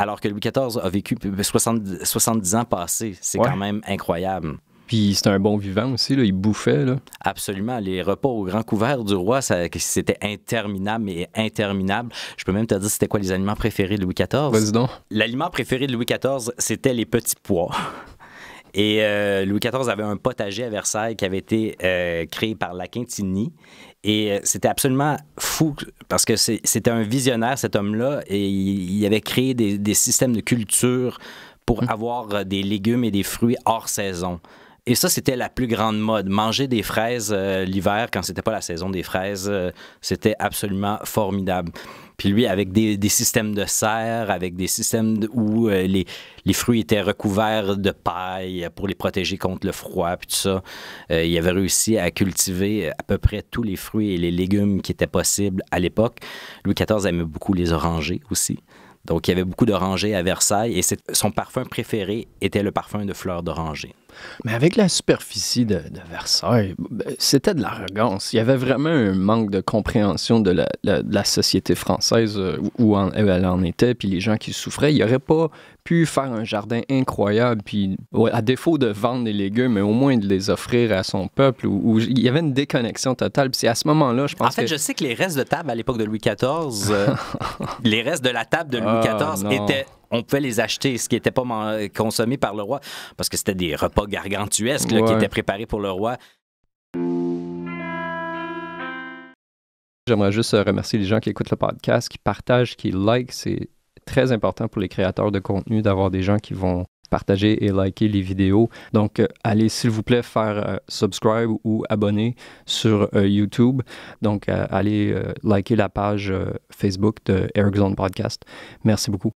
alors que Louis XIV a vécu 70, ben, ans passés. C'est quand même incroyable. Puis c'était un bon vivant aussi, il bouffait. Là. Absolument. Les repas au grand couvert du roi, c'était interminable et interminable. Je peux même te dire c'était quoi les aliments préférés de Louis XIV. Vas-y donc. L'aliment préféré de Louis XIV, c'était les petits pois. Et euh, Louis XIV avait un potager à Versailles qui avait été euh, créé par la Quintini. Et euh, c'était absolument fou parce que c'était un visionnaire, cet homme-là, et il avait créé des, systèmes de culture pour hum. avoir euh, des légumes et des fruits hors saison. Et ça, c'était la plus grande mode. Manger des fraises euh, l'hiver, quand c'était pas la saison des fraises, euh, c'était absolument formidable. Puis lui, avec des, systèmes de serre, avec des systèmes où euh, les, les, fruits étaient recouverts de paille pour les protéger contre le froid, puis tout ça, il avait réussi à cultiver à peu près tous les fruits et les légumes qui étaient possibles à l'époque. Louis XIV aimait beaucoup les orangers aussi. Donc, il y avait beaucoup d'orangers à Versailles et son parfum préféré était le parfum de fleurs d'oranger. Mais avec la superficie de, Versailles, ben, c'était de l'arrogance. Il y avait vraiment un manque de compréhension de la, société française euh, où, elle en était, puis les gens qui souffraient. Il n'y aurait pas pu faire un jardin incroyable, puis à défaut de vendre des légumes, mais au moins de les offrir à son peuple, où, il y avait une déconnexion totale. c'est à ce moment-là, je pense. En fait, je sais que les restes de table à l'époque de Louis XIV, euh, les restes de la table de Louis Oh, on pouvait les acheter, ce qui n'était pas consommé par le roi, parce que c'était des repas gargantuesques qui étaient préparés pour le roi. J'aimerais juste euh, remercier les gens qui écoutent le podcast, qui partagent, qui like. C'est très important pour les créateurs de contenu d'avoir des gens qui vont partager et liker les vidéos. Donc, euh, allez, s'il vous plaît, faire euh, subscribe ou abonner sur euh, YouTube. Donc, allez liker la page Facebook de Eric Zone Podcast. Merci beaucoup.